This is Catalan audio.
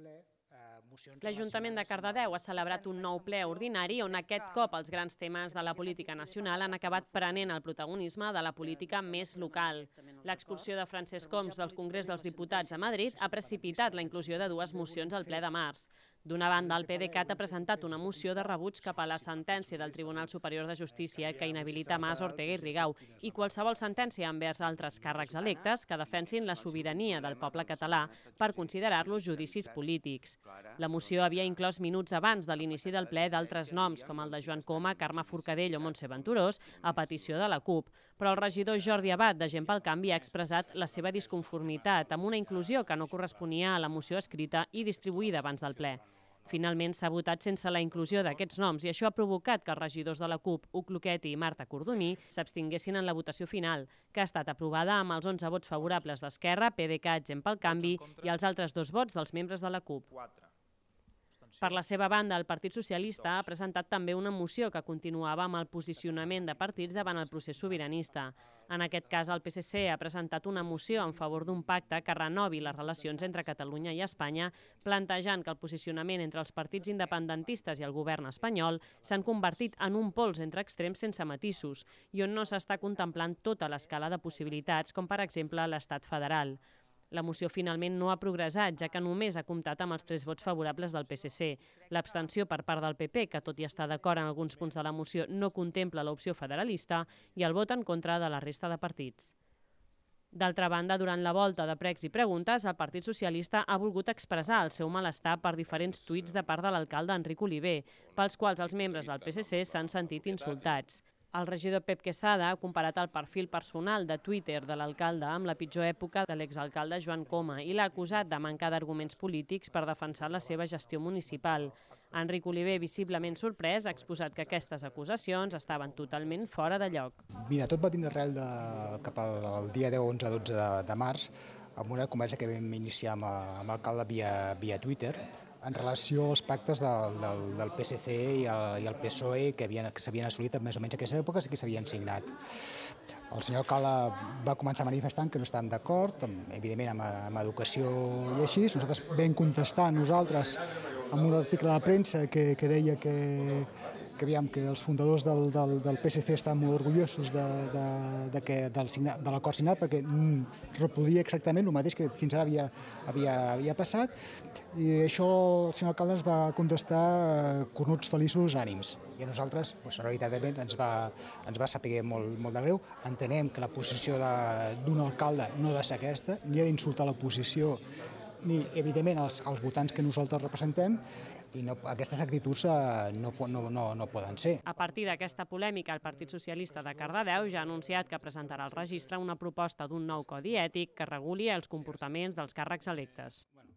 ple eh, L'Ajuntament de Cardedeu ha celebrat un nou ple ordinari on aquest cop els grans temes de la política nacional han acabat prenent el protagonisme de la política més local. L'expulsió de Francesc Homs del Congrés dels Diputats a Madrid ha precipitat la inclusió de dues mocions al ple de març. D'una banda, el PDeCAT ha presentat una moció de rebuig cap a la sentència del Tribunal Superior de Justícia que inhabilita Mas, Ortega i Rigau i qualsevol sentència envers altres càrrecs electes que defensin la sobirania del poble català per considerar-los judicis polítics. La moció havia inclòs minuts abans de l'inici del ple d'altres noms, com el de Joan Coma, Carme Forcadell o Montse Venturós, a petició de la CUP. Però el regidor Jordi Abad, de Gent pel Canvi, ha expressat la seva disconformitat amb una inclusió que no corresponia a la moció escrita i distribuïda abans del ple. Finalment s'ha votat sense la inclusió d'aquests noms i això ha provocat que els regidors de la CUP, Uc Luquet i Marta Cordoní, s'abstinguessin en la votació final, que ha estat aprovada amb els 11 vots favorables d'Esquerra, PDeCAT, Gent pel Canvi i els altres dos vots dels membres de la CUP. 4. Per la seva banda, el Partit Socialista ha presentat també una moció que continuava amb el posicionament de partits davant el procés sobiranista. En aquest cas, el PSC ha presentat una moció en favor d'un pacte que renovi les relacions entre Catalunya i Espanya, plantejant que el posicionament entre els partits independentistes i el govern espanyol s'han convertit en un pols entre extrems sense matisos i on no s'està contemplant tota l'escala de possibilitats, com per exemple l'estat federal. La moció finalment no ha progressat, ja que només ha comptat amb els tres vots favorables del PSC. L'abstenció per part del PP, que tot i estar d'acord en alguns punts de la moció, no contempla l'opció federalista, i el vot en contra de la resta de partits. D'altra banda, durant la volta de pregs i preguntes, el Partit Socialista ha volgut expressar el seu malestar per diferents tuits de part de l'alcalde Enric Oliver, pels quals els membres del PSC s'han sentit insultats. El regidor Pep Quesada ha comparat el perfil personal de Twitter de l'alcalde amb la pitjor època de l'exalcalde Joan Coma i l'ha acusat de mancar d'arguments polítics per defensar la seva gestió municipal. Enric Oliver, visiblement sorprès, ha exposat que aquestes acusacions estaven totalment fora de lloc. Mira, tot va tindre arrel de, cap al dia 10, 11, 12 de, de març, amb una conversa que vam iniciar amb, amb l'alcalde via, via Twitter, en relació als pactes del, del, del PSC i el, i el PSOE que, havien, que s'havien assolit més o menys en aquesta època i que s'havien signat. El senyor Cala va començar manifestant que no estan d'acord, evidentment, amb, amb educació i així. Nosaltres vam contestar nosaltres amb un article de premsa que, que deia que, que, aviam, que els fundadors del, del, del PSC estan molt orgullosos de, de, de, que, del signa, de l'acord signat perquè mm, repudia exactament el mateix que fins ara havia, havia, havia passat i això el senyor alcalde ens va contestar eh, cornuts feliços ànims i a nosaltres, pues, veritablement, ens va, ens va saber molt, molt de greu. Entenem que la posició d'un alcalde no ha de ser aquesta, ni ha d'insultar la posició ni, evidentment, els, els votants que nosaltres representem, i no, aquestes actituds eh, no, no, no, no poden ser. A partir d'aquesta polèmica, el Partit Socialista de Cardedeu ja ha anunciat que presentarà al registre una proposta d'un nou codi ètic que reguli els comportaments dels càrrecs electes. Bueno.